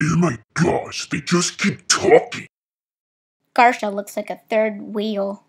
Oh my gosh, they just keep talking. Garsha looks like a third wheel.